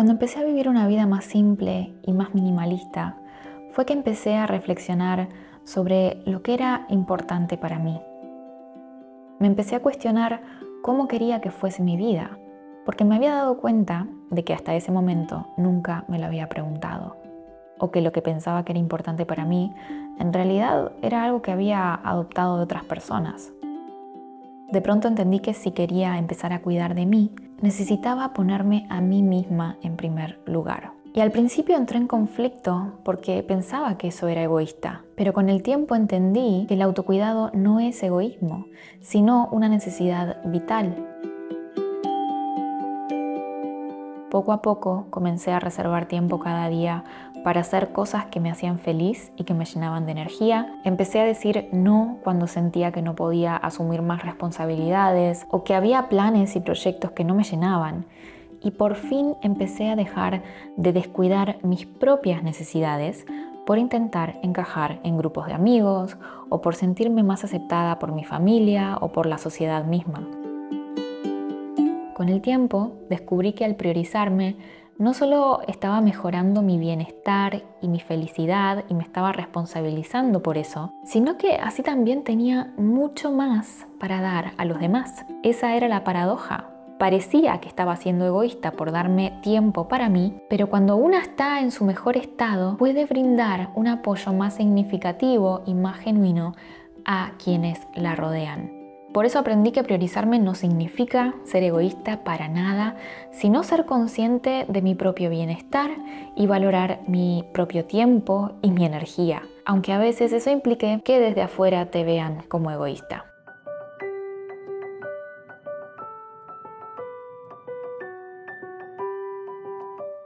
Cuando empecé a vivir una vida más simple y más minimalista, fue que empecé a reflexionar sobre lo que era importante para mí. Me empecé a cuestionar cómo quería que fuese mi vida, porque me había dado cuenta de que hasta ese momento nunca me lo había preguntado, o que lo que pensaba que era importante para mí en realidad era algo que había adoptado de otras personas. De pronto entendí que si quería empezar a cuidar de mí, necesitaba ponerme a mí misma en primer lugar. Y al principio entré en conflicto porque pensaba que eso era egoísta, pero con el tiempo entendí que el autocuidado no es egoísmo, sino una necesidad vital. Poco a poco comencé a reservar tiempo cada día para hacer cosas que me hacían feliz y que me llenaban de energía. Empecé a decir no cuando sentía que no podía asumir más responsabilidades o que había planes y proyectos que no me llenaban. Y por fin empecé a dejar de descuidar mis propias necesidades por intentar encajar en grupos de amigos o por sentirme más aceptada por mi familia o por la sociedad misma. Con el tiempo descubrí que al priorizarme no solo estaba mejorando mi bienestar y mi felicidad y me estaba responsabilizando por eso, sino que así también tenía mucho más para dar a los demás. Esa era la paradoja. Parecía que estaba siendo egoísta por darme tiempo para mí, pero cuando una está en su mejor estado puede brindar un apoyo más significativo y más genuino a quienes la rodean. Por eso aprendí que priorizarme no significa ser egoísta para nada, sino ser consciente de mi propio bienestar y valorar mi propio tiempo y mi energía, aunque a veces eso implique que desde afuera te vean como egoísta.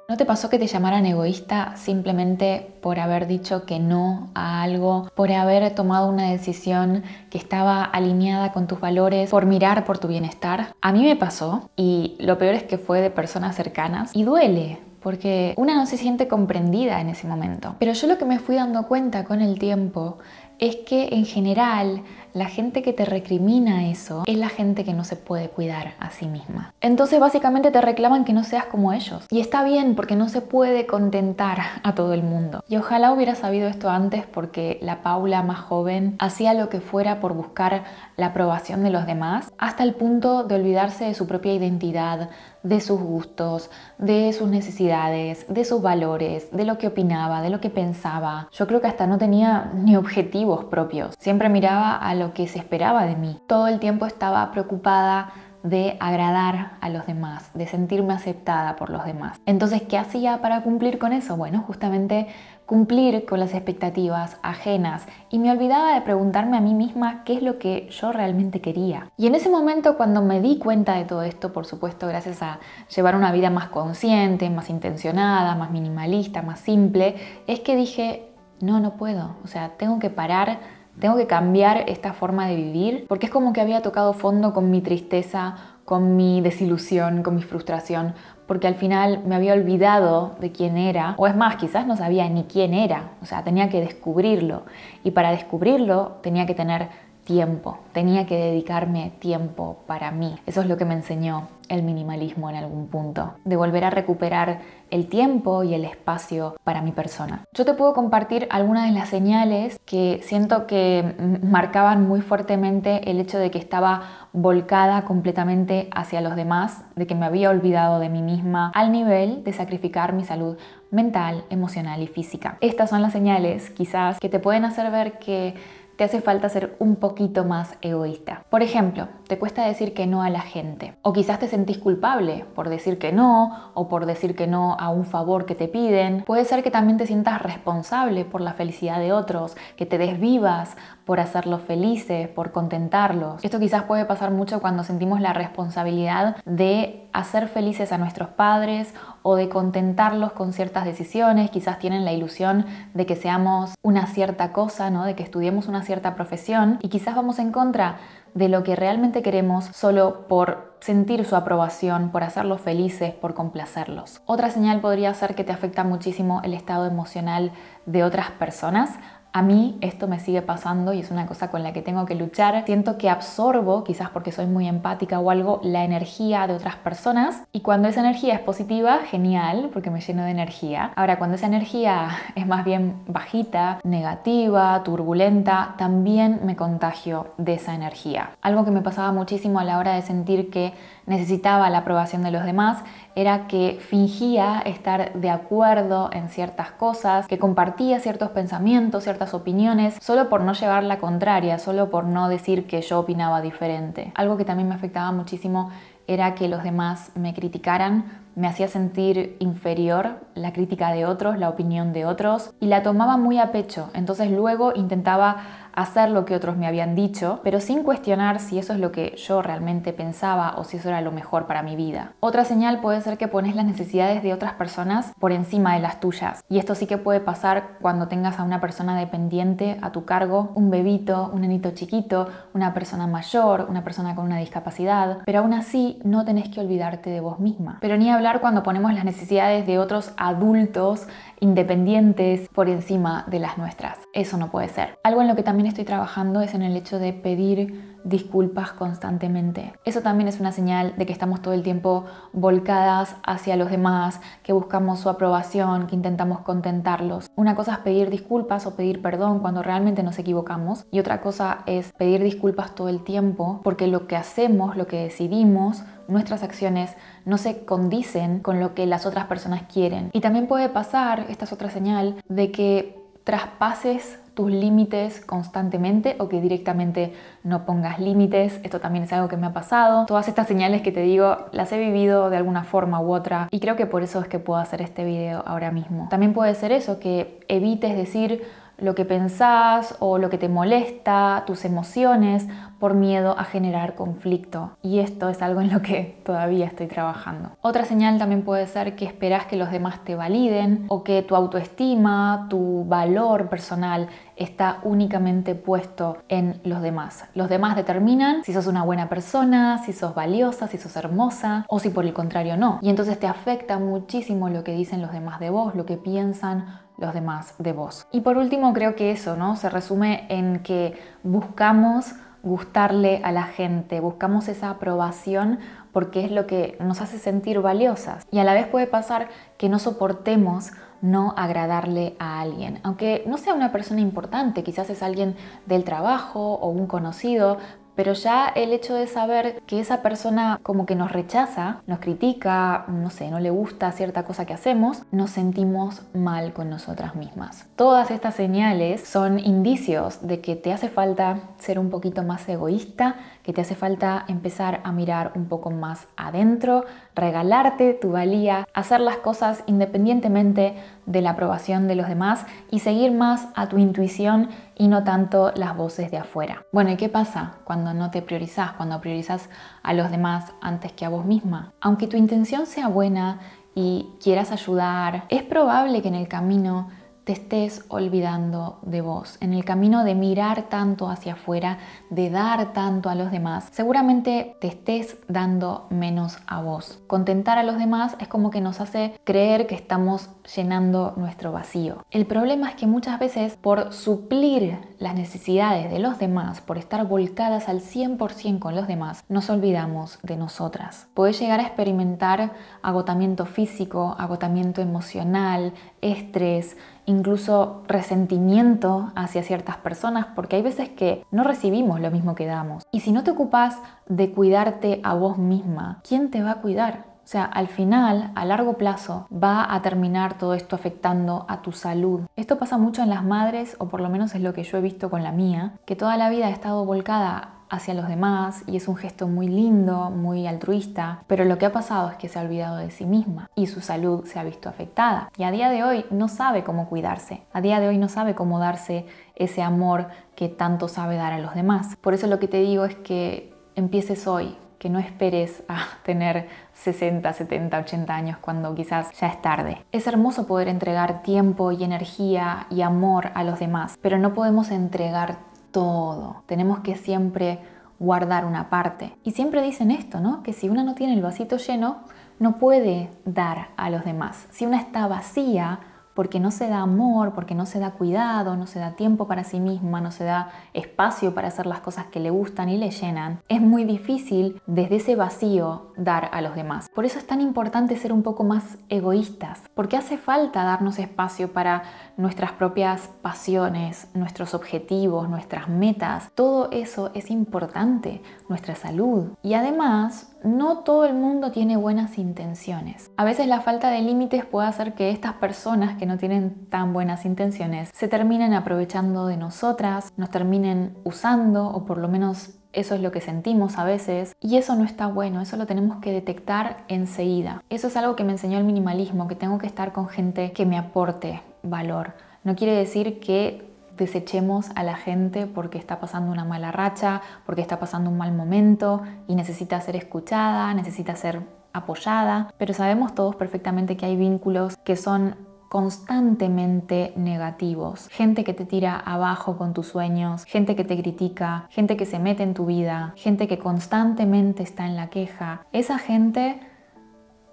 ¿No te pasó que te llamaran egoísta simplemente por haber dicho que no a algo, por haber tomado una decisión que estaba alineada con tus valores, por mirar por tu bienestar? A mí me pasó y lo peor es que fue de personas cercanas y duele, porque una no se siente comprendida en ese momento. Pero yo lo que me fui dando cuenta con el tiempo es que en general la gente que te recrimina eso es la gente que no se puede cuidar a sí misma. Entonces básicamente te reclaman que no seas como ellos. Y está bien porque no se puede contentar a todo el mundo. Y ojalá hubiera sabido esto antes porque la Paula más joven hacía lo que fuera por buscar la aprobación de los demás hasta el punto de olvidarse de su propia identidad, de sus gustos, de sus necesidades, de sus valores, de lo que opinaba, de lo que pensaba. Yo creo que hasta no tenía ni objetivo propios. Siempre miraba a lo que se esperaba de mí. Todo el tiempo estaba preocupada de agradar a los demás, de sentirme aceptada por los demás. Entonces, ¿qué hacía para cumplir con eso? Bueno, justamente cumplir con las expectativas ajenas y me olvidaba de preguntarme a mí misma qué es lo que yo realmente quería. Y en ese momento cuando me di cuenta de todo esto, por supuesto gracias a llevar una vida más consciente, más intencionada, más minimalista, más simple, es que dije, no, no puedo, o sea, tengo que parar, tengo que cambiar esta forma de vivir, porque es como que había tocado fondo con mi tristeza, con mi desilusión, con mi frustración, porque al final me había olvidado de quién era, o es más, quizás no sabía ni quién era, o sea, tenía que descubrirlo, y para descubrirlo tenía que tener tiempo, tenía que dedicarme tiempo para mí. Eso es lo que me enseñó el minimalismo en algún punto, de volver a recuperar el tiempo y el espacio para mi persona. Yo te puedo compartir algunas de las señales que siento que marcaban muy fuertemente el hecho de que estaba volcada completamente hacia los demás, de que me había olvidado de mí misma, al nivel de sacrificar mi salud mental, emocional y física. Estas son las señales quizás que te pueden hacer ver que te hace falta ser un poquito más egoísta. Por ejemplo, te cuesta decir que no a la gente. O quizás te sentís culpable por decir que no o por decir que no a un favor que te piden. Puede ser que también te sientas responsable por la felicidad de otros, que te desvivas por hacerlos felices, por contentarlos. Esto quizás puede pasar mucho cuando sentimos la responsabilidad de hacer felices a nuestros padres o de contentarlos con ciertas decisiones, quizás tienen la ilusión de que seamos una cierta cosa, ¿no? de que estudiemos una cierta profesión y quizás vamos en contra de lo que realmente queremos solo por sentir su aprobación, por hacerlos felices, por complacerlos. Otra señal podría ser que te afecta muchísimo el estado emocional de otras personas, a mí esto me sigue pasando y es una cosa con la que tengo que luchar. Siento que absorbo, quizás porque soy muy empática o algo, la energía de otras personas y cuando esa energía es positiva, genial, porque me lleno de energía. Ahora, cuando esa energía es más bien bajita, negativa, turbulenta, también me contagio de esa energía. Algo que me pasaba muchísimo a la hora de sentir que necesitaba la aprobación de los demás, era que fingía estar de acuerdo en ciertas cosas, que compartía ciertos pensamientos, ciertas opiniones, solo por no llevar la contraria, solo por no decir que yo opinaba diferente. Algo que también me afectaba muchísimo era que los demás me criticaran me hacía sentir inferior la crítica de otros, la opinión de otros, y la tomaba muy a pecho. Entonces luego intentaba hacer lo que otros me habían dicho, pero sin cuestionar si eso es lo que yo realmente pensaba o si eso era lo mejor para mi vida. Otra señal puede ser que pones las necesidades de otras personas por encima de las tuyas. Y esto sí que puede pasar cuando tengas a una persona dependiente a tu cargo, un bebito, un nenito chiquito, una persona mayor, una persona con una discapacidad, pero aún así no tenés que olvidarte de vos misma. Pero ni cuando ponemos las necesidades de otros adultos independientes por encima de las nuestras. Eso no puede ser. Algo en lo que también estoy trabajando es en el hecho de pedir disculpas constantemente. Eso también es una señal de que estamos todo el tiempo volcadas hacia los demás, que buscamos su aprobación, que intentamos contentarlos. Una cosa es pedir disculpas o pedir perdón cuando realmente nos equivocamos y otra cosa es pedir disculpas todo el tiempo porque lo que hacemos, lo que decidimos, nuestras acciones no se condicen con lo que las otras personas quieren. Y también puede pasar, esta es otra señal, de que traspases tus límites constantemente o que directamente no pongas límites. Esto también es algo que me ha pasado. Todas estas señales que te digo las he vivido de alguna forma u otra y creo que por eso es que puedo hacer este video ahora mismo. También puede ser eso, que evites decir lo que pensás o lo que te molesta, tus emociones, por miedo a generar conflicto. Y esto es algo en lo que todavía estoy trabajando. Otra señal también puede ser que esperás que los demás te validen o que tu autoestima, tu valor personal está únicamente puesto en los demás. Los demás determinan si sos una buena persona, si sos valiosa, si sos hermosa o si por el contrario no. Y entonces te afecta muchísimo lo que dicen los demás de vos, lo que piensan, los demás de vos. Y por último, creo que eso, ¿no? Se resume en que buscamos gustarle a la gente, buscamos esa aprobación porque es lo que nos hace sentir valiosas. Y a la vez puede pasar que no soportemos no agradarle a alguien, aunque no sea una persona importante, quizás es alguien del trabajo o un conocido, pero ya el hecho de saber que esa persona como que nos rechaza, nos critica, no sé, no le gusta cierta cosa que hacemos, nos sentimos mal con nosotras mismas. Todas estas señales son indicios de que te hace falta ser un poquito más egoísta, que te hace falta empezar a mirar un poco más adentro, regalarte tu valía, hacer las cosas independientemente de la aprobación de los demás y seguir más a tu intuición y no tanto las voces de afuera. Bueno, ¿y qué pasa cuando no te priorizas, cuando priorizas a los demás antes que a vos misma? Aunque tu intención sea buena y quieras ayudar, es probable que en el camino te estés olvidando de vos. En el camino de mirar tanto hacia afuera, de dar tanto a los demás, seguramente te estés dando menos a vos. Contentar a los demás es como que nos hace creer que estamos llenando nuestro vacío. El problema es que muchas veces por suplir las necesidades de los demás, por estar volcadas al 100% con los demás, nos olvidamos de nosotras. Podés llegar a experimentar agotamiento físico, agotamiento emocional, estrés, incluso resentimiento hacia ciertas personas, porque hay veces que no recibimos lo mismo que damos. Y si no te ocupas de cuidarte a vos misma, ¿quién te va a cuidar? O sea, al final, a largo plazo, va a terminar todo esto afectando a tu salud. Esto pasa mucho en las madres, o por lo menos es lo que yo he visto con la mía, que toda la vida ha estado volcada hacia los demás y es un gesto muy lindo, muy altruista, pero lo que ha pasado es que se ha olvidado de sí misma y su salud se ha visto afectada. Y a día de hoy no sabe cómo cuidarse, a día de hoy no sabe cómo darse ese amor que tanto sabe dar a los demás. Por eso lo que te digo es que empieces hoy, que no esperes a tener 60, 70, 80 años cuando quizás ya es tarde. Es hermoso poder entregar tiempo y energía y amor a los demás, pero no podemos entregar todo, tenemos que siempre guardar una parte. Y siempre dicen esto, ¿no? Que si una no tiene el vasito lleno, no puede dar a los demás. Si una está vacía, porque no se da amor, porque no se da cuidado, no se da tiempo para sí misma, no se da espacio para hacer las cosas que le gustan y le llenan, es muy difícil desde ese vacío dar a los demás. Por eso es tan importante ser un poco más egoístas, porque hace falta darnos espacio para nuestras propias pasiones, nuestros objetivos, nuestras metas. Todo eso es importante, nuestra salud. Y además, no todo el mundo tiene buenas intenciones. A veces la falta de límites puede hacer que estas personas que no tienen tan buenas intenciones se terminen aprovechando de nosotras, nos terminen usando o por lo menos eso es lo que sentimos a veces y eso no está bueno, eso lo tenemos que detectar enseguida. Eso es algo que me enseñó el minimalismo, que tengo que estar con gente que me aporte, valor. No quiere decir que desechemos a la gente porque está pasando una mala racha, porque está pasando un mal momento y necesita ser escuchada, necesita ser apoyada, pero sabemos todos perfectamente que hay vínculos que son constantemente negativos. Gente que te tira abajo con tus sueños, gente que te critica, gente que se mete en tu vida, gente que constantemente está en la queja. Esa gente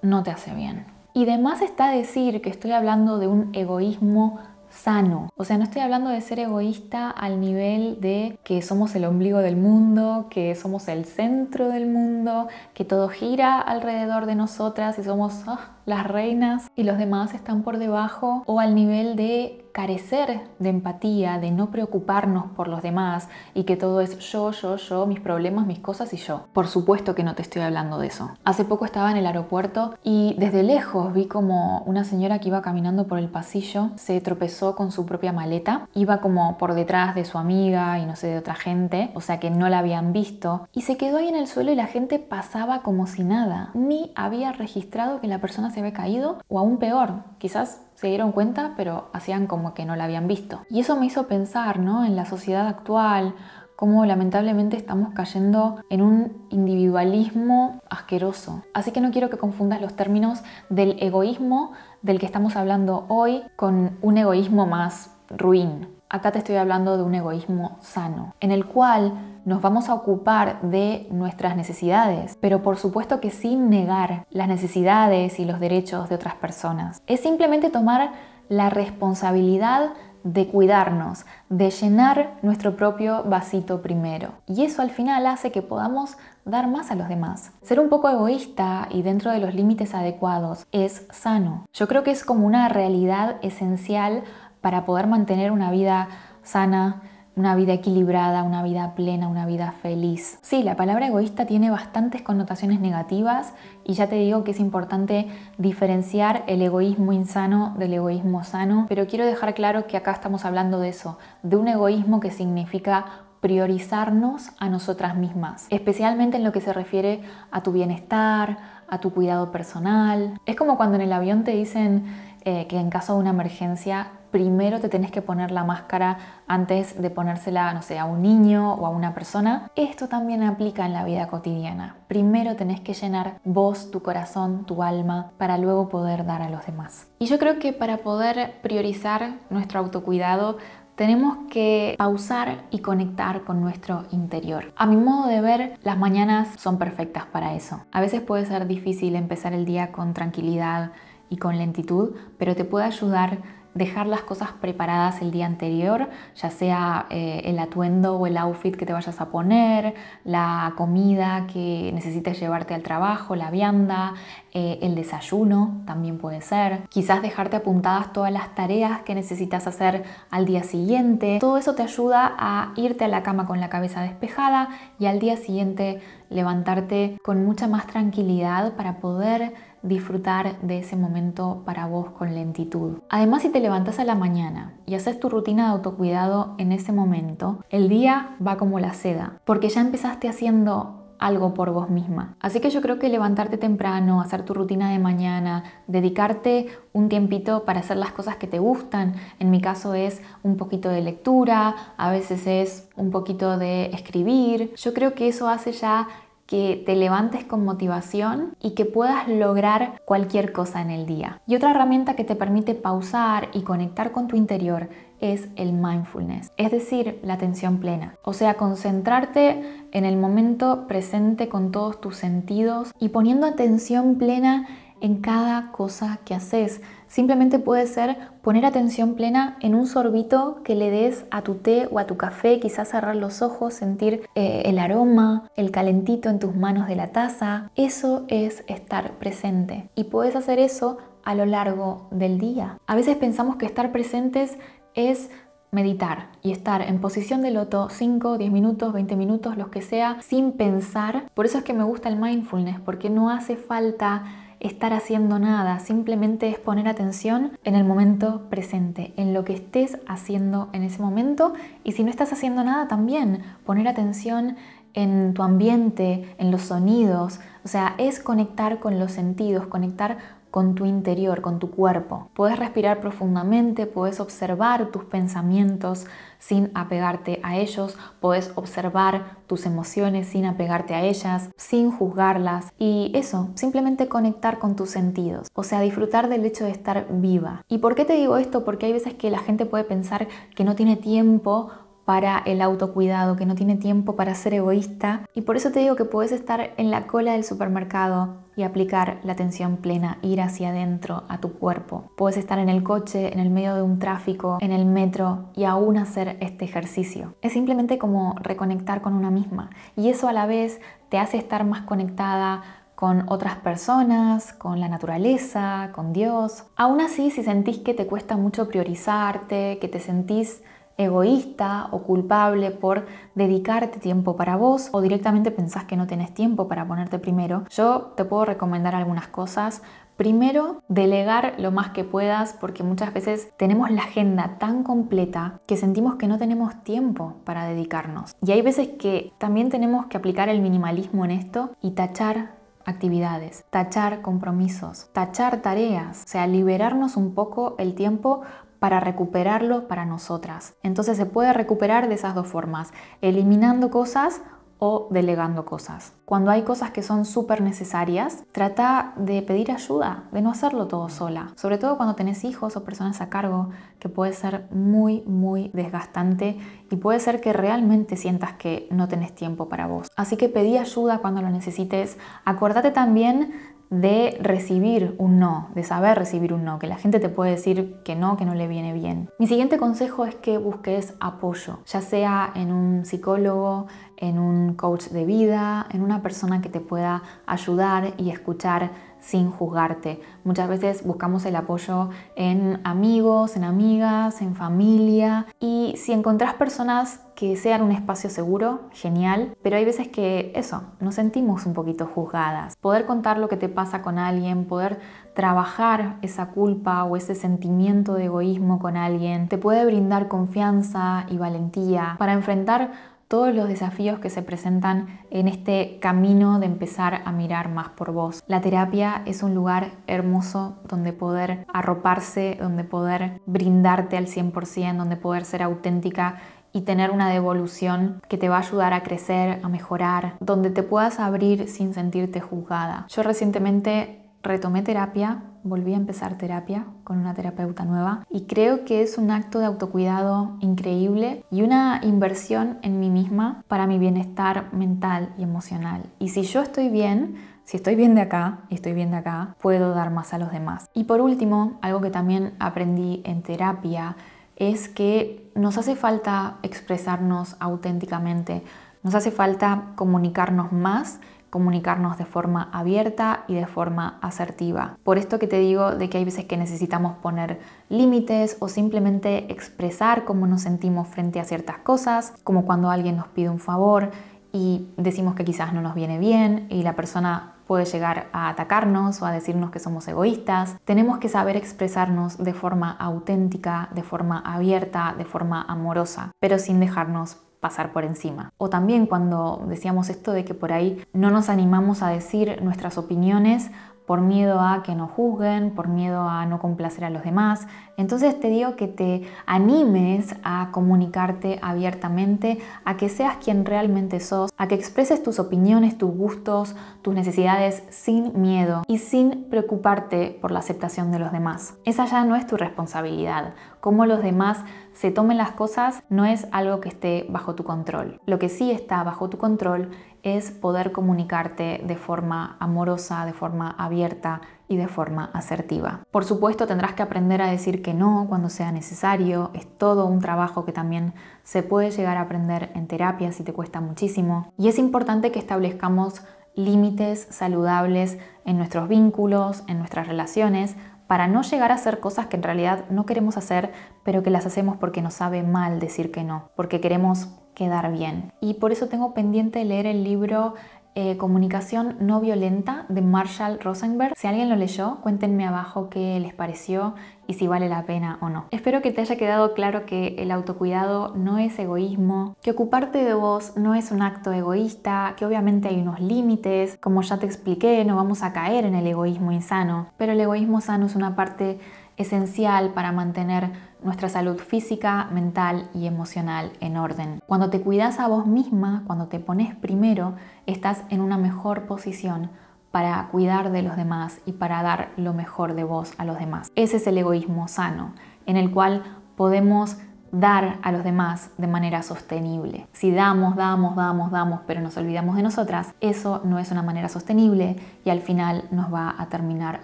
no te hace bien. Y demás está decir que estoy hablando de un egoísmo sano. O sea, no estoy hablando de ser egoísta al nivel de que somos el ombligo del mundo, que somos el centro del mundo, que todo gira alrededor de nosotras y somos ah, las reinas y los demás están por debajo, o al nivel de carecer de empatía, de no preocuparnos por los demás y que todo es yo, yo, yo, mis problemas, mis cosas y yo. Por supuesto que no te estoy hablando de eso. Hace poco estaba en el aeropuerto y desde lejos vi como una señora que iba caminando por el pasillo se tropezó con su propia maleta, iba como por detrás de su amiga y no sé de otra gente, o sea que no la habían visto, y se quedó ahí en el suelo y la gente pasaba como si nada, ni había registrado que la persona se había caído o aún peor, quizás se dieron cuenta, pero hacían como que no la habían visto. Y eso me hizo pensar, ¿no? En la sociedad actual, cómo lamentablemente estamos cayendo en un individualismo asqueroso. Así que no quiero que confundas los términos del egoísmo del que estamos hablando hoy con un egoísmo más ruin. Acá te estoy hablando de un egoísmo sano, en el cual nos vamos a ocupar de nuestras necesidades, pero por supuesto que sin negar las necesidades y los derechos de otras personas. Es simplemente tomar la responsabilidad de cuidarnos, de llenar nuestro propio vasito primero. Y eso al final hace que podamos dar más a los demás. Ser un poco egoísta y dentro de los límites adecuados es sano. Yo creo que es como una realidad esencial para poder mantener una vida sana, una vida equilibrada, una vida plena, una vida feliz. Sí, la palabra egoísta tiene bastantes connotaciones negativas y ya te digo que es importante diferenciar el egoísmo insano del egoísmo sano, pero quiero dejar claro que acá estamos hablando de eso, de un egoísmo que significa priorizarnos a nosotras mismas, especialmente en lo que se refiere a tu bienestar, a tu cuidado personal. Es como cuando en el avión te dicen eh, que en caso de una emergencia primero te tenés que poner la máscara antes de ponérsela, no sé, a un niño o a una persona. Esto también aplica en la vida cotidiana. Primero tenés que llenar vos, tu corazón, tu alma, para luego poder dar a los demás. Y yo creo que para poder priorizar nuestro autocuidado, tenemos que pausar y conectar con nuestro interior. A mi modo de ver, las mañanas son perfectas para eso. A veces puede ser difícil empezar el día con tranquilidad y con lentitud, pero te puede ayudar dejar las cosas preparadas el día anterior, ya sea eh, el atuendo o el outfit que te vayas a poner, la comida que necesites llevarte al trabajo, la vianda, eh, el desayuno también puede ser, quizás dejarte apuntadas todas las tareas que necesitas hacer al día siguiente. Todo eso te ayuda a irte a la cama con la cabeza despejada y al día siguiente levantarte con mucha más tranquilidad para poder disfrutar de ese momento para vos con lentitud. Además, si te levantas a la mañana y haces tu rutina de autocuidado en ese momento, el día va como la seda, porque ya empezaste haciendo algo por vos misma. Así que yo creo que levantarte temprano, hacer tu rutina de mañana, dedicarte un tiempito para hacer las cosas que te gustan. En mi caso es un poquito de lectura, a veces es un poquito de escribir. Yo creo que eso hace ya que te levantes con motivación y que puedas lograr cualquier cosa en el día. Y otra herramienta que te permite pausar y conectar con tu interior es el mindfulness, es decir, la atención plena. O sea, concentrarte en el momento presente con todos tus sentidos y poniendo atención plena en cada cosa que haces Simplemente puede ser poner atención plena en un sorbito que le des a tu té o a tu café, quizás cerrar los ojos, sentir eh, el aroma, el calentito en tus manos de la taza. Eso es estar presente. Y puedes hacer eso a lo largo del día. A veces pensamos que estar presentes es meditar y estar en posición de loto 5, 10 minutos, 20 minutos, los que sea, sin pensar. Por eso es que me gusta el mindfulness, porque no hace falta estar haciendo nada, simplemente es poner atención en el momento presente, en lo que estés haciendo en ese momento y si no estás haciendo nada también, poner atención en tu ambiente, en los sonidos, o sea, es conectar con los sentidos, conectar con tu interior, con tu cuerpo. Puedes respirar profundamente, puedes observar tus pensamientos sin apegarte a ellos, puedes observar tus emociones sin apegarte a ellas, sin juzgarlas y eso, simplemente conectar con tus sentidos, o sea, disfrutar del hecho de estar viva. ¿Y por qué te digo esto? Porque hay veces que la gente puede pensar que no tiene tiempo para el autocuidado, que no tiene tiempo para ser egoísta. Y por eso te digo que puedes estar en la cola del supermercado y aplicar la atención plena, ir hacia adentro, a tu cuerpo. Puedes estar en el coche, en el medio de un tráfico, en el metro y aún hacer este ejercicio. Es simplemente como reconectar con una misma y eso a la vez te hace estar más conectada con otras personas, con la naturaleza, con Dios. Aún así, si sentís que te cuesta mucho priorizarte, que te sentís egoísta o culpable por dedicarte tiempo para vos o directamente pensás que no tenés tiempo para ponerte primero, yo te puedo recomendar algunas cosas. Primero, delegar lo más que puedas porque muchas veces tenemos la agenda tan completa que sentimos que no tenemos tiempo para dedicarnos. Y hay veces que también tenemos que aplicar el minimalismo en esto y tachar actividades, tachar compromisos, tachar tareas, o sea, liberarnos un poco el tiempo para recuperarlo para nosotras. Entonces se puede recuperar de esas dos formas, eliminando cosas o delegando cosas. Cuando hay cosas que son súper necesarias, trata de pedir ayuda, de no hacerlo todo sola. Sobre todo cuando tenés hijos o personas a cargo, que puede ser muy, muy desgastante y puede ser que realmente sientas que no tenés tiempo para vos. Así que pedí ayuda cuando lo necesites. Acordate también de recibir un no, de saber recibir un no, que la gente te puede decir que no, que no le viene bien. Mi siguiente consejo es que busques apoyo, ya sea en un psicólogo, en un coach de vida, en una persona que te pueda ayudar y escuchar sin juzgarte. Muchas veces buscamos el apoyo en amigos, en amigas, en familia y si encontrás personas que sean un espacio seguro, genial, pero hay veces que eso, nos sentimos un poquito juzgadas. Poder contar lo que te pasa con alguien, poder trabajar esa culpa o ese sentimiento de egoísmo con alguien, te puede brindar confianza y valentía para enfrentar todos los desafíos que se presentan en este camino de empezar a mirar más por vos. La terapia es un lugar hermoso donde poder arroparse, donde poder brindarte al 100%, donde poder ser auténtica y tener una devolución que te va a ayudar a crecer, a mejorar, donde te puedas abrir sin sentirte juzgada. Yo recientemente retomé terapia, volví a empezar terapia con una terapeuta nueva y creo que es un acto de autocuidado increíble y una inversión en mí misma para mi bienestar mental y emocional. Y si yo estoy bien, si estoy bien de acá y estoy bien de acá, puedo dar más a los demás. Y por último, algo que también aprendí en terapia es que nos hace falta expresarnos auténticamente, nos hace falta comunicarnos más comunicarnos de forma abierta y de forma asertiva. Por esto que te digo de que hay veces que necesitamos poner límites o simplemente expresar cómo nos sentimos frente a ciertas cosas, como cuando alguien nos pide un favor y decimos que quizás no nos viene bien y la persona puede llegar a atacarnos o a decirnos que somos egoístas. Tenemos que saber expresarnos de forma auténtica, de forma abierta, de forma amorosa, pero sin dejarnos pasar por encima. O también cuando decíamos esto de que por ahí no nos animamos a decir nuestras opiniones por miedo a que nos juzguen, por miedo a no complacer a los demás. Entonces te digo que te animes a comunicarte abiertamente, a que seas quien realmente sos, a que expreses tus opiniones, tus gustos, tus necesidades sin miedo y sin preocuparte por la aceptación de los demás. Esa ya no es tu responsabilidad. Cómo los demás se tomen las cosas no es algo que esté bajo tu control. Lo que sí está bajo tu control es poder comunicarte de forma amorosa, de forma abierta y de forma asertiva. Por supuesto, tendrás que aprender a decir que no cuando sea necesario. Es todo un trabajo que también se puede llegar a aprender en terapia si te cuesta muchísimo. Y es importante que establezcamos límites saludables en nuestros vínculos, en nuestras relaciones, para no llegar a hacer cosas que en realidad no queremos hacer, pero que las hacemos porque nos sabe mal decir que no, porque queremos quedar bien. Y por eso tengo pendiente leer el libro eh, Comunicación no violenta de Marshall Rosenberg. Si alguien lo leyó, cuéntenme abajo qué les pareció y si vale la pena o no. Espero que te haya quedado claro que el autocuidado no es egoísmo, que ocuparte de vos no es un acto egoísta, que obviamente hay unos límites, como ya te expliqué, no vamos a caer en el egoísmo insano, pero el egoísmo sano es una parte esencial para mantener nuestra salud física, mental y emocional en orden. Cuando te cuidas a vos misma, cuando te pones primero, estás en una mejor posición para cuidar de los demás y para dar lo mejor de vos a los demás. Ese es el egoísmo sano, en el cual podemos dar a los demás de manera sostenible. Si damos, damos, damos, damos, pero nos olvidamos de nosotras, eso no es una manera sostenible y al final nos va a terminar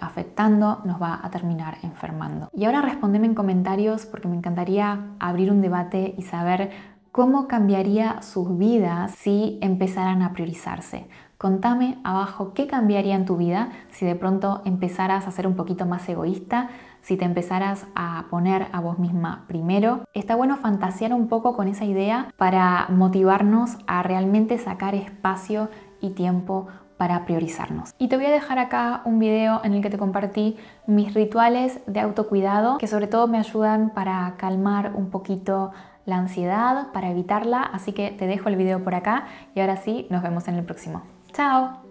afectando, nos va a terminar enfermando. Y ahora respondeme en comentarios porque me encantaría abrir un debate y saber cómo cambiaría sus vidas si empezaran a priorizarse. Contame abajo qué cambiaría en tu vida si de pronto empezaras a ser un poquito más egoísta, si te empezaras a poner a vos misma primero. Está bueno fantasear un poco con esa idea para motivarnos a realmente sacar espacio y tiempo para priorizarnos. Y te voy a dejar acá un video en el que te compartí mis rituales de autocuidado que sobre todo me ayudan para calmar un poquito la ansiedad, para evitarla, así que te dejo el video por acá y ahora sí, nos vemos en el próximo. ¡Chao!